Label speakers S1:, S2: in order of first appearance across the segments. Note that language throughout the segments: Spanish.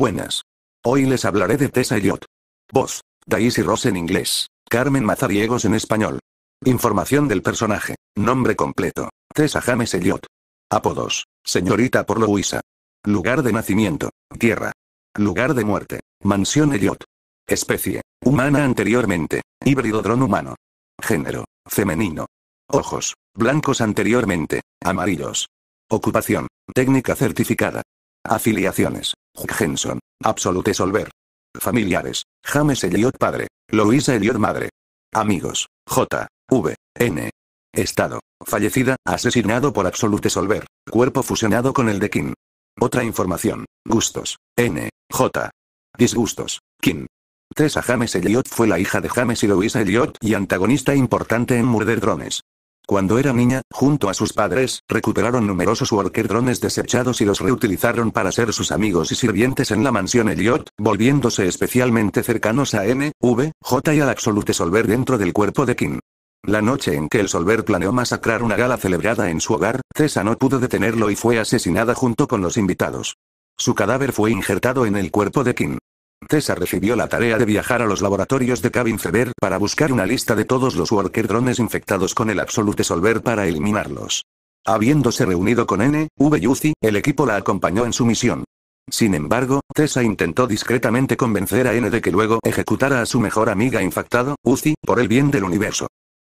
S1: Buenas. Hoy les hablaré de Tessa Elliot. Voz. Daisy Ross en inglés. Carmen Mazariegos en español. Información del personaje. Nombre completo. Tessa James Elliot. Apodos. Señorita por Luisa. Lugar de nacimiento. Tierra. Lugar de muerte. Mansión Elliot. Especie. Humana anteriormente. Híbrido dron humano. Género. Femenino. Ojos. Blancos anteriormente. Amarillos. Ocupación. Técnica certificada. Afiliaciones. Henson, Absolute Solver. Familiares, James Elliot padre, Louisa Elliot madre. Amigos, J. V. N. Estado, fallecida, asesinado por Absolute Solver, cuerpo fusionado con el de Kim. Otra información, gustos, N. J. Disgustos, Kim. Tessa James Elliot fue la hija de James y Louisa Elliot y antagonista importante en Murder Drones. Cuando era niña, junto a sus padres, recuperaron numerosos worker drones desechados y los reutilizaron para ser sus amigos y sirvientes en la mansión Elliot, volviéndose especialmente cercanos a N, V, J y al Absolute Solver dentro del cuerpo de Kim. La noche en que el Solver planeó masacrar una gala celebrada en su hogar, Tessa no pudo detenerlo y fue asesinada junto con los invitados. Su cadáver fue injertado en el cuerpo de Kim. Tessa recibió la tarea de viajar a los laboratorios de Cabin Sever para buscar una lista de todos los Worker drones infectados con el Absolute Solver para eliminarlos. Habiéndose reunido con N, V. Uzi, el equipo la acompañó en su misión. Sin embargo, Tessa intentó discretamente convencer a N de que luego ejecutara a su mejor amiga infectado, Uzi, por el bien del universo.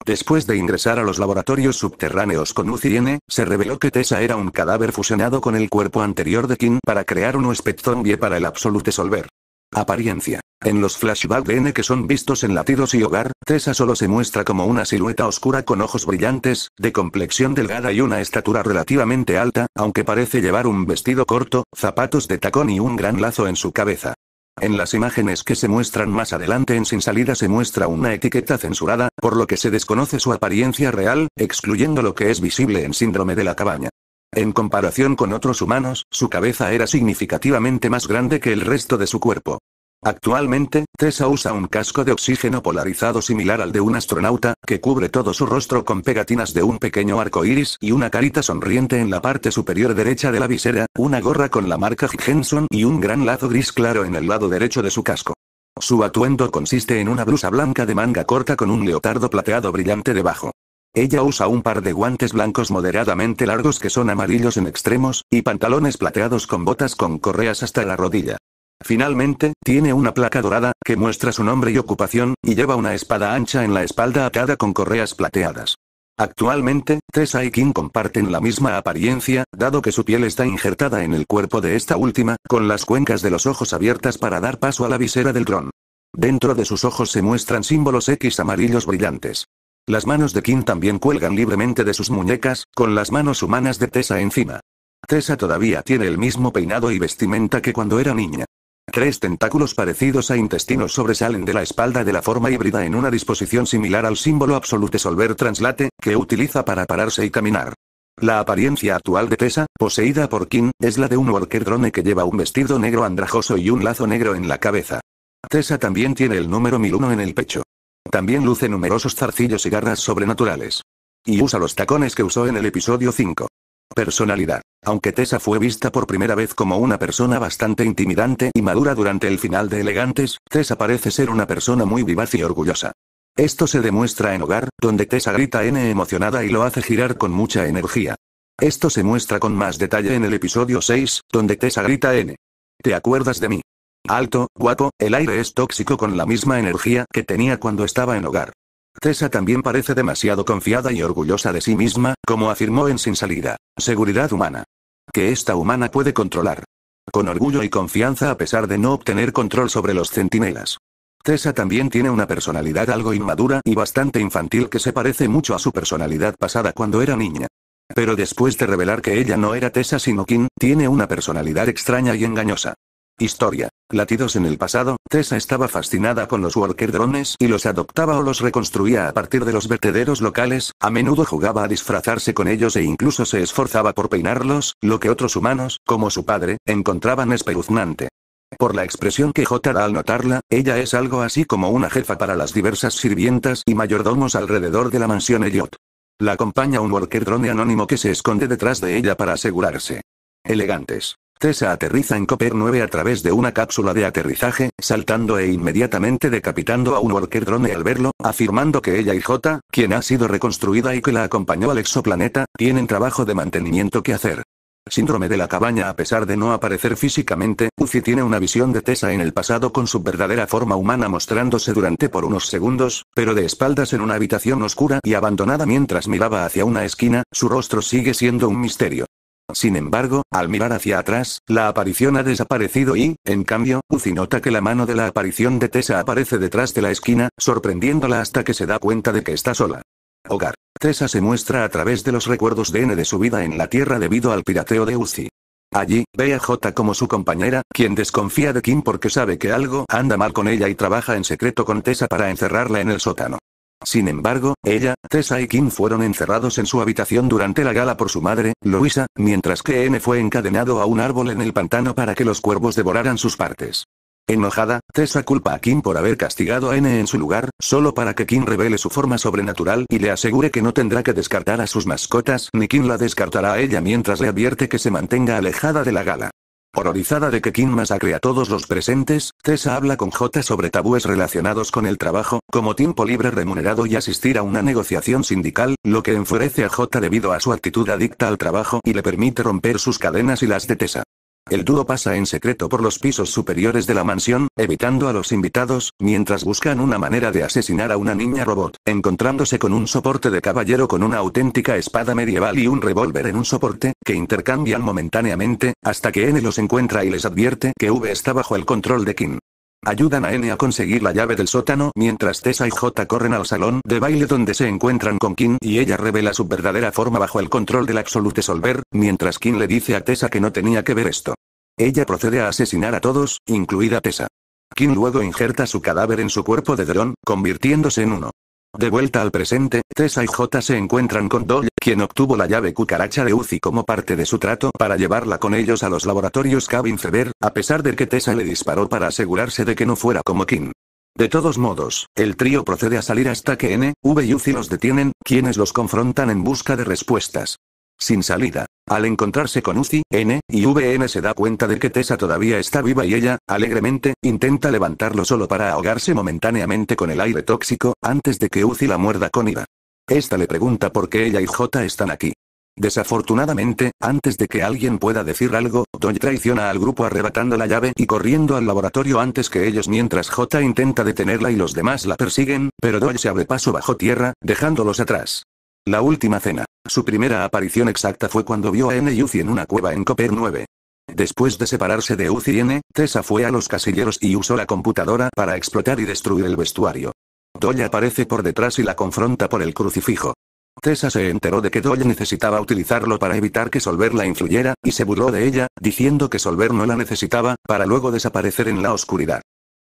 S1: Después de ingresar a los laboratorios subterráneos con Uzi y N, se reveló que Tessa era un cadáver fusionado con el cuerpo anterior de Kim para crear un huésped para el Absolute Solver. Apariencia. En los flashbacks de N que son vistos en Latidos y Hogar, Tessa solo se muestra como una silueta oscura con ojos brillantes, de complexión delgada y una estatura relativamente alta, aunque parece llevar un vestido corto, zapatos de tacón y un gran lazo en su cabeza. En las imágenes que se muestran más adelante en Sin Salida se muestra una etiqueta censurada, por lo que se desconoce su apariencia real, excluyendo lo que es visible en Síndrome de la Cabaña. En comparación con otros humanos, su cabeza era significativamente más grande que el resto de su cuerpo. Actualmente, Tessa usa un casco de oxígeno polarizado similar al de un astronauta, que cubre todo su rostro con pegatinas de un pequeño arco iris y una carita sonriente en la parte superior derecha de la visera, una gorra con la marca Higginson y un gran lazo gris claro en el lado derecho de su casco. Su atuendo consiste en una blusa blanca de manga corta con un leotardo plateado brillante debajo. Ella usa un par de guantes blancos moderadamente largos que son amarillos en extremos, y pantalones plateados con botas con correas hasta la rodilla. Finalmente, tiene una placa dorada, que muestra su nombre y ocupación, y lleva una espada ancha en la espalda atada con correas plateadas. Actualmente, Tessa y King comparten la misma apariencia, dado que su piel está injertada en el cuerpo de esta última, con las cuencas de los ojos abiertas para dar paso a la visera del dron. Dentro de sus ojos se muestran símbolos X amarillos brillantes. Las manos de Kim también cuelgan libremente de sus muñecas, con las manos humanas de Tessa encima. Tessa todavía tiene el mismo peinado y vestimenta que cuando era niña. Tres tentáculos parecidos a intestinos sobresalen de la espalda de la forma híbrida en una disposición similar al símbolo absolute solver translate, que utiliza para pararse y caminar. La apariencia actual de Tessa, poseída por Kim, es la de un worker drone que lleva un vestido negro andrajoso y un lazo negro en la cabeza. Tessa también tiene el número 1001 en el pecho. También luce numerosos zarcillos y garras sobrenaturales. Y usa los tacones que usó en el episodio 5. Personalidad. Aunque Tessa fue vista por primera vez como una persona bastante intimidante y madura durante el final de Elegantes, Tessa parece ser una persona muy vivaz y orgullosa. Esto se demuestra en Hogar, donde Tessa grita N emocionada y lo hace girar con mucha energía. Esto se muestra con más detalle en el episodio 6, donde Tessa grita N. ¿Te acuerdas de mí? Alto, guapo, el aire es tóxico con la misma energía que tenía cuando estaba en hogar. Tessa también parece demasiado confiada y orgullosa de sí misma, como afirmó en Sin Salida. Seguridad humana. Que esta humana puede controlar. Con orgullo y confianza a pesar de no obtener control sobre los centinelas. Tessa también tiene una personalidad algo inmadura y bastante infantil que se parece mucho a su personalidad pasada cuando era niña. Pero después de revelar que ella no era Tessa sino Kim, tiene una personalidad extraña y engañosa. Historia. Latidos en el pasado, Tessa estaba fascinada con los worker drones y los adoptaba o los reconstruía a partir de los vertederos locales, a menudo jugaba a disfrazarse con ellos e incluso se esforzaba por peinarlos, lo que otros humanos, como su padre, encontraban espeluznante. Por la expresión que J da al notarla, ella es algo así como una jefa para las diversas sirvientas y mayordomos alrededor de la mansión Elliot. La acompaña un worker drone anónimo que se esconde detrás de ella para asegurarse. Elegantes. Tessa aterriza en Copper 9 a través de una cápsula de aterrizaje, saltando e inmediatamente decapitando a un Worker Drone al verlo, afirmando que ella y J, quien ha sido reconstruida y que la acompañó al exoplaneta, tienen trabajo de mantenimiento que hacer. Síndrome de la cabaña A pesar de no aparecer físicamente, Uzi tiene una visión de Tessa en el pasado con su verdadera forma humana mostrándose durante por unos segundos, pero de espaldas en una habitación oscura y abandonada mientras miraba hacia una esquina, su rostro sigue siendo un misterio. Sin embargo, al mirar hacia atrás, la aparición ha desaparecido y, en cambio, Uzi nota que la mano de la aparición de Tessa aparece detrás de la esquina, sorprendiéndola hasta que se da cuenta de que está sola. Hogar. Tessa se muestra a través de los recuerdos de N de su vida en la Tierra debido al pirateo de Uzi. Allí, ve a J como su compañera, quien desconfía de Kim porque sabe que algo anda mal con ella y trabaja en secreto con Tessa para encerrarla en el sótano. Sin embargo, ella, Tessa y Kim fueron encerrados en su habitación durante la gala por su madre, Luisa, mientras que N fue encadenado a un árbol en el pantano para que los cuervos devoraran sus partes. Enojada, Tessa culpa a Kim por haber castigado a N en su lugar, solo para que Kim revele su forma sobrenatural y le asegure que no tendrá que descartar a sus mascotas, ni Kim la descartará a ella mientras le advierte que se mantenga alejada de la gala. Horrorizada de que Kim masacre a todos los presentes, Tessa habla con J sobre tabúes relacionados con el trabajo, como tiempo libre remunerado y asistir a una negociación sindical, lo que enfurece a J debido a su actitud adicta al trabajo y le permite romper sus cadenas y las de Tessa. El dúo pasa en secreto por los pisos superiores de la mansión, evitando a los invitados, mientras buscan una manera de asesinar a una niña robot, encontrándose con un soporte de caballero con una auténtica espada medieval y un revólver en un soporte, que intercambian momentáneamente, hasta que N los encuentra y les advierte que V está bajo el control de Kim. Ayudan a N a conseguir la llave del sótano mientras Tessa y J corren al salón de baile donde se encuentran con Kim y ella revela su verdadera forma bajo el control del absolute Solver, mientras Kim le dice a Tessa que no tenía que ver esto. Ella procede a asesinar a todos, incluida Tessa. Kim luego injerta su cadáver en su cuerpo de dron, convirtiéndose en uno. De vuelta al presente, Tessa y J se encuentran con Dolly, quien obtuvo la llave cucaracha de Uzi como parte de su trato para llevarla con ellos a los laboratorios Cabin Fever, a pesar de que Tessa le disparó para asegurarse de que no fuera como Kim. De todos modos, el trío procede a salir hasta que N, V y Uzi los detienen, quienes los confrontan en busca de respuestas sin salida. Al encontrarse con Uzi, N, y VN se da cuenta de que Tessa todavía está viva y ella, alegremente, intenta levantarlo solo para ahogarse momentáneamente con el aire tóxico, antes de que Uzi la muerda con ira. Esta le pregunta por qué ella y J están aquí. Desafortunadamente, antes de que alguien pueda decir algo, Doy traiciona al grupo arrebatando la llave y corriendo al laboratorio antes que ellos mientras J intenta detenerla y los demás la persiguen, pero Doy se abre paso bajo tierra, dejándolos atrás. La última cena. Su primera aparición exacta fue cuando vio a N y Uzi en una cueva en Copper 9. Después de separarse de Uzi y N, Tessa fue a los casilleros y usó la computadora para explotar y destruir el vestuario. Dolly aparece por detrás y la confronta por el crucifijo. Tessa se enteró de que Dolly necesitaba utilizarlo para evitar que Solver la influyera, y se burló de ella, diciendo que Solver no la necesitaba, para luego desaparecer en la oscuridad.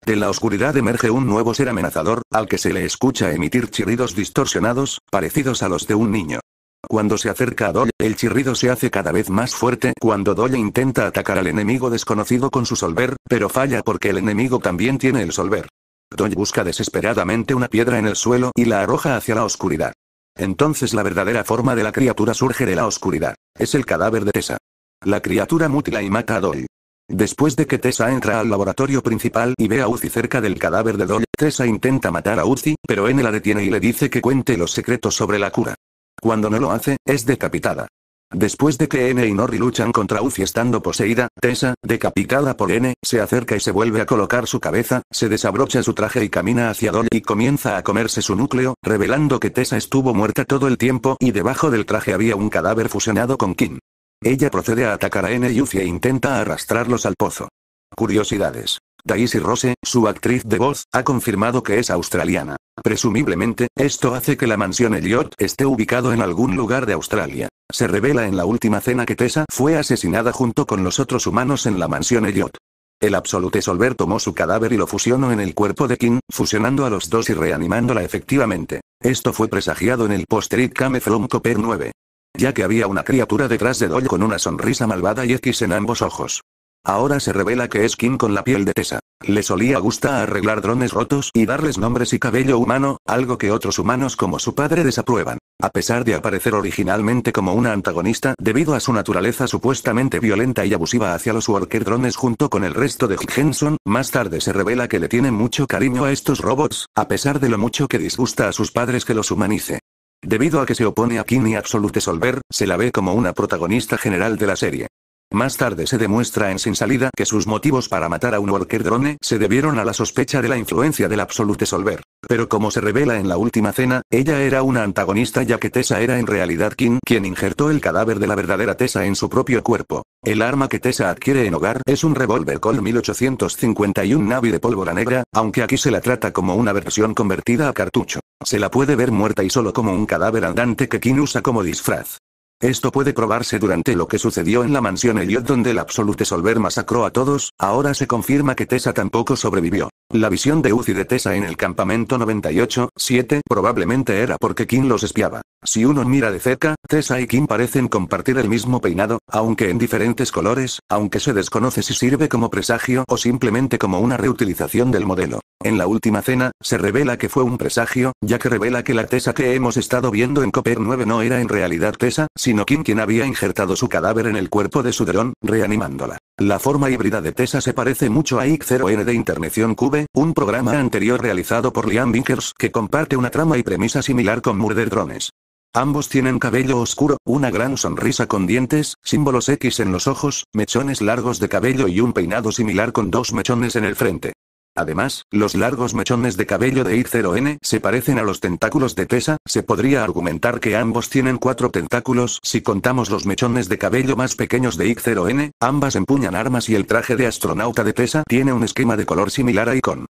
S1: De la oscuridad emerge un nuevo ser amenazador, al que se le escucha emitir chirridos distorsionados, parecidos a los de un niño. Cuando se acerca a Dolly, el chirrido se hace cada vez más fuerte cuando Dolly intenta atacar al enemigo desconocido con su solver, pero falla porque el enemigo también tiene el solver. Dolly busca desesperadamente una piedra en el suelo y la arroja hacia la oscuridad. Entonces la verdadera forma de la criatura surge de la oscuridad. Es el cadáver de Tessa. La criatura mutila y mata a Doyle. Después de que Tessa entra al laboratorio principal y ve a Uzi cerca del cadáver de Dol, Tessa intenta matar a Uzi, pero N la detiene y le dice que cuente los secretos sobre la cura. Cuando no lo hace, es decapitada. Después de que N y Nori luchan contra Uzi estando poseída, Tessa, decapitada por N, se acerca y se vuelve a colocar su cabeza, se desabrocha su traje y camina hacia Dol y comienza a comerse su núcleo, revelando que Tessa estuvo muerta todo el tiempo y debajo del traje había un cadáver fusionado con Kim. Ella procede a atacar a N. Yuffie e intenta arrastrarlos al pozo. Curiosidades. Daisy Rose, su actriz de voz, ha confirmado que es australiana. Presumiblemente, esto hace que la mansión Elliot esté ubicado en algún lugar de Australia. Se revela en la última cena que Tessa fue asesinada junto con los otros humanos en la mansión Elliot. El absolute Solver tomó su cadáver y lo fusionó en el cuerpo de King, fusionando a los dos y reanimándola efectivamente. Esto fue presagiado en el post Came From Copper 9 ya que había una criatura detrás de Doyle con una sonrisa malvada y X en ambos ojos. Ahora se revela que es Kim con la piel de tesa Le solía gusta arreglar drones rotos y darles nombres y cabello humano, algo que otros humanos como su padre desaprueban. A pesar de aparecer originalmente como una antagonista debido a su naturaleza supuestamente violenta y abusiva hacia los worker drones junto con el resto de Higginson, más tarde se revela que le tiene mucho cariño a estos robots, a pesar de lo mucho que disgusta a sus padres que los humanice. Debido a que se opone a Kinney Absolute Solver, se la ve como una protagonista general de la serie. Más tarde se demuestra en Sin Salida que sus motivos para matar a un Walker drone se debieron a la sospecha de la influencia del Absolute Solver. Pero como se revela en la última cena, ella era una antagonista ya que Tessa era en realidad King quien injertó el cadáver de la verdadera Tessa en su propio cuerpo. El arma que Tessa adquiere en hogar es un revólver Col 1851 Navi de pólvora negra, aunque aquí se la trata como una versión convertida a cartucho. Se la puede ver muerta y solo como un cadáver andante que King usa como disfraz. Esto puede probarse durante lo que sucedió en la mansión Elliot donde el Absolute Solver masacró a todos, ahora se confirma que Tessa tampoco sobrevivió. La visión de Uzi de Tessa en el campamento 98-7 probablemente era porque King los espiaba. Si uno mira de cerca, Tessa y Kim parecen compartir el mismo peinado, aunque en diferentes colores, aunque se desconoce si sirve como presagio o simplemente como una reutilización del modelo. En la última cena, se revela que fue un presagio, ya que revela que la Tessa que hemos estado viendo en Copper 9 no era en realidad Tessa, sino Kim quien había injertado su cadáver en el cuerpo de su dron, reanimándola. La forma híbrida de Tessa se parece mucho a X0N de Interneción Cube, un programa anterior realizado por Liam Vickers que comparte una trama y premisa similar con Murder Drones. Ambos tienen cabello oscuro, una gran sonrisa con dientes, símbolos X en los ojos, mechones largos de cabello y un peinado similar con dos mechones en el frente. Además, los largos mechones de cabello de I0N se parecen a los tentáculos de Tessa, se podría argumentar que ambos tienen cuatro tentáculos si contamos los mechones de cabello más pequeños de I0N, ambas empuñan armas y el traje de astronauta de Tessa tiene un esquema de color similar a Icon.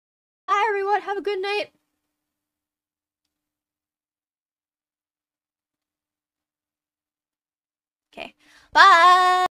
S1: Hi Bye!